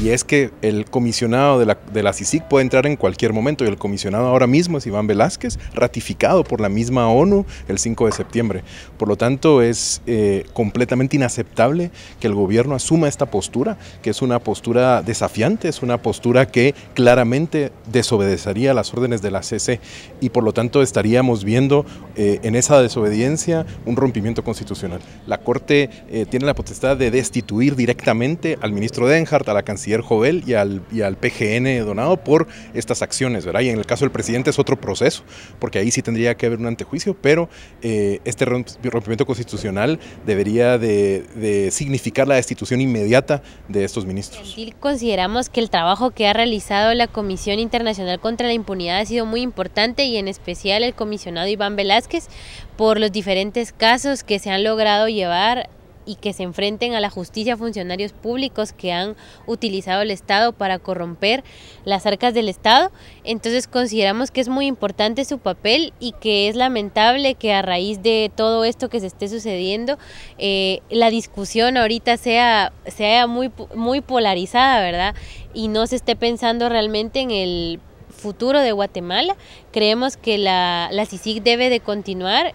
y es que el comisionado de la, de la CICIC puede entrar en cualquier momento y el comisionado ahora mismo es Iván Velázquez, ratificado por la misma ONU el 5 de septiembre. Por lo tanto, es eh, completamente inaceptable que el gobierno asuma esta postura, que es una postura desafiante, es una postura que claramente desobedecería las órdenes de la CC y por lo tanto estaríamos viendo eh, en esa desobediencia un rompimiento constitucional. La Corte eh, tiene la potestad de destituir directamente al ministro Denhardt, a la canciller, y al, y al PGN donado por estas acciones, ¿verdad? Y en el caso del presidente es otro proceso, porque ahí sí tendría que haber un antejuicio, pero eh, este rompimiento constitucional debería de, de, significar la destitución inmediata de estos ministros. Consideramos que el trabajo que ha realizado la Comisión Internacional contra la Impunidad ha sido muy importante y en especial el comisionado Iván Velázquez por los diferentes casos que se han logrado llevar y que se enfrenten a la justicia funcionarios públicos que han utilizado el Estado para corromper las arcas del Estado. Entonces consideramos que es muy importante su papel y que es lamentable que a raíz de todo esto que se esté sucediendo, eh, la discusión ahorita sea, sea muy, muy polarizada, ¿verdad? Y no se esté pensando realmente en el futuro de Guatemala. Creemos que la, la CICIG debe de continuar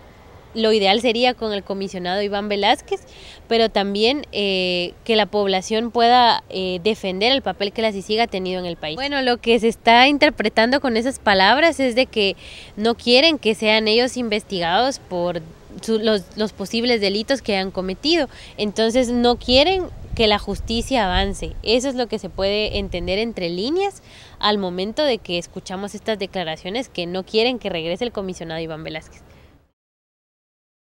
lo ideal sería con el comisionado Iván Velázquez, pero también eh, que la población pueda eh, defender el papel que la CICIG ha tenido en el país. Bueno, lo que se está interpretando con esas palabras es de que no quieren que sean ellos investigados por los, los posibles delitos que han cometido, entonces no quieren que la justicia avance. Eso es lo que se puede entender entre líneas al momento de que escuchamos estas declaraciones que no quieren que regrese el comisionado Iván Velázquez.